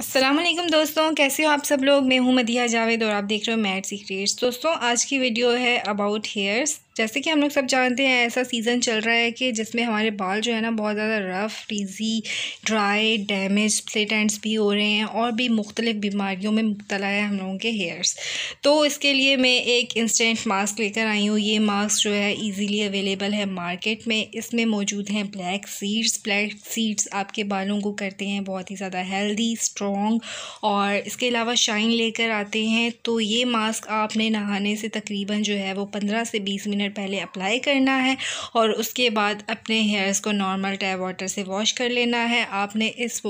असलम दोस्तों कैसे हो आप सब लोग मैं हूँ मदिया जावेद और आप देख रहे हो मैट सीक्रेट्स दोस्तों आज की वीडियो है अबाउट हेयर्स जैसे कि हम लोग सब जानते हैं ऐसा सीज़न चल रहा है कि जिसमें हमारे बाल जो है ना बहुत ज़्यादा रफ़ फ्रीजी ड्राई डैमेज प्लेटेंट्स भी हो रहे हैं और भी मुख्तलिफ बीमारियों में मुबतला है हम लोगों के हेयर्स तो इसके लिए मैं एक इंस्टेंट मास्क लेकर आई हूँ ये मास्क जो है ईज़िली अवेलेबल है मार्केट में इसमें मौजूद हैं ब्लैक सीड्स ब्लैक सीड्स आपके बालों को करते हैं बहुत ही ज़्यादा हेल्दी स्ट्रॉन्ग और इसके अलावा शाइन लेकर आते हैं तो ये मास्क आपने नहाने से तकरीबन जो है वो पंद्रह से बीस मिनट मिनट पहले अप्लाई करना है और उसके बाद अपने हेयर्स को नॉर्मल टैप वाटर से वॉश कर लेना है आपने इस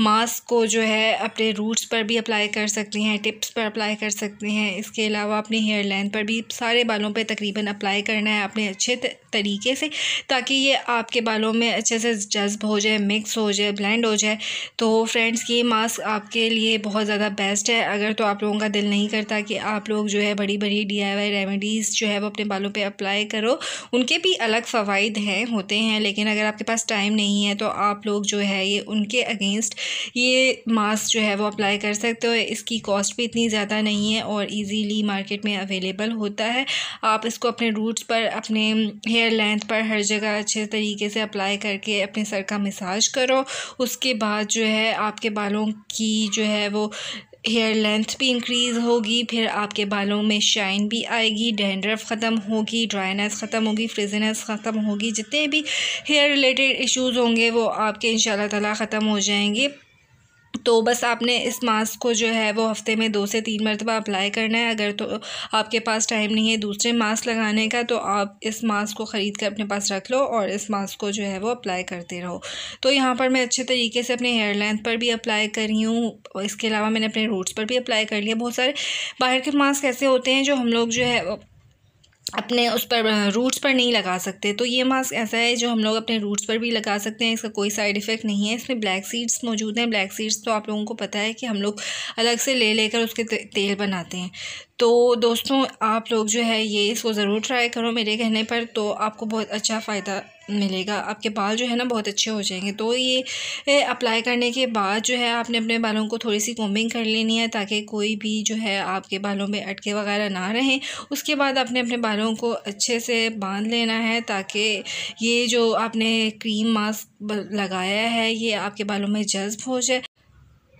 मास्क को जो है अपने रूट्स पर भी अप्लाई कर सकती हैं टिप्स पर अप्लाई कर सकती हैं इसके अलावा अपनी हेयर लेंथ पर भी सारे बालों पर तकरीबन अप्लाई करना है अपने अच्छे तरीके से ताकि ये आपके बालों में अच्छे से जज्ब हो जाए मिक्स हो जाए ब्लेंड हो जाए तो फ्रेंड्स ये मास्क आपके लिए बहुत ज़्यादा बेस्ट है अगर तो आप लोगों का दिल नहीं करता कि आप लोग जो है बड़ी बड़ी डी रेमेडीज़ जो है वो अपने बालों पर अप्लाई करो उनके भी अलग फ़वाद हैं होते हैं लेकिन अगर आपके पास टाइम नहीं है तो आप लोग जो है ये उनके अगेंस्ट ये मास्क जो है वो अप्लाई कर सकते हो इसकी कॉस्ट भी इतनी ज़्यादा नहीं है और ईज़ीली मार्केट में अवेलेबल होता है आप इसको अपने रूट्स पर अपने हेयर लेंथ पर हर जगह अच्छे तरीके से अप्लाई करके अपने सर का मिसाज करो उसके बाद जो है आपके बालों की जो है वो हेयर लेंथ भी इंक्रीज़ होगी फिर आपके बालों में शाइन भी आएगी डेंड्रफ ख़त्म होगी ड्राइनेस ख़त्म होगी फ्रिजनेस ख़त्म होगी जितने भी हेयर रिलेटेड इश्यूज़ होंगे वो आपके इन ताला ख़त्म हो जाएंगे तो बस आपने इस मास्क को जो है वो हफ़्ते में दो से तीन मरतबा अप्लाई करना है अगर तो आपके पास टाइम नहीं है दूसरे मास्क लगाने का तो आप इस मास्क को ख़रीद कर अपने पास रख लो और इस मास्क को जो है वो अप्लाई करते रहो तो यहाँ पर मैं अच्छे तरीके से अपने हेयर लेंथ पर भी अप्लाई कर रही हूँ इसके अलावा मैंने अपने रूट्स पर भी अप्लाई कर लिया बहुत सारे बाहर के मास्क ऐसे होते हैं जो हम लोग जो है अपने उस पर रूट्स पर नहीं लगा सकते तो ये मास्क ऐसा है जो हम लोग अपने रूट्स पर भी लगा सकते हैं इसका कोई साइड इफ़ेक्ट नहीं है इसमें ब्लैक सीड्स मौजूद हैं ब्लैक सीड्स तो आप लोगों को पता है कि हम लोग अलग से ले लेकर उसके तेल बनाते हैं तो दोस्तों आप लोग जो है ये इसको ज़रूर ट्राई करो मेरे कहने पर तो आपको बहुत अच्छा फ़ायदा मिलेगा आपके बाल जो है ना बहुत अच्छे हो जाएंगे तो ये अप्लाई करने के बाद जो है आपने अपने बालों को थोड़ी सी कॉम्बिंग कर लेनी है ताकि कोई भी जो है आपके बालों में अटके वगैरह ना रहें उसके बाद आपने अपने बालों को अच्छे से बांध लेना है ताकि ये जो आपने क्रीम मास्क लगाया है ये आपके बालों में जज्ब हो जाए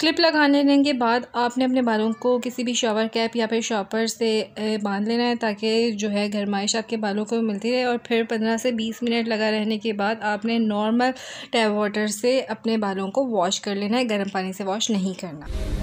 क्लिप लगाने के बाद आपने अपने बालों को किसी भी शॉवर कैप या फिर शॉपर से बांध लेना है ताकि जो है गर्माइश आपके बालों को मिलती रहे और फिर पंद्रह से बीस मिनट लगा रहने के बाद आपने नॉर्मल टैप वाटर से अपने बालों को वॉश कर लेना है गर्म पानी से वॉश नहीं करना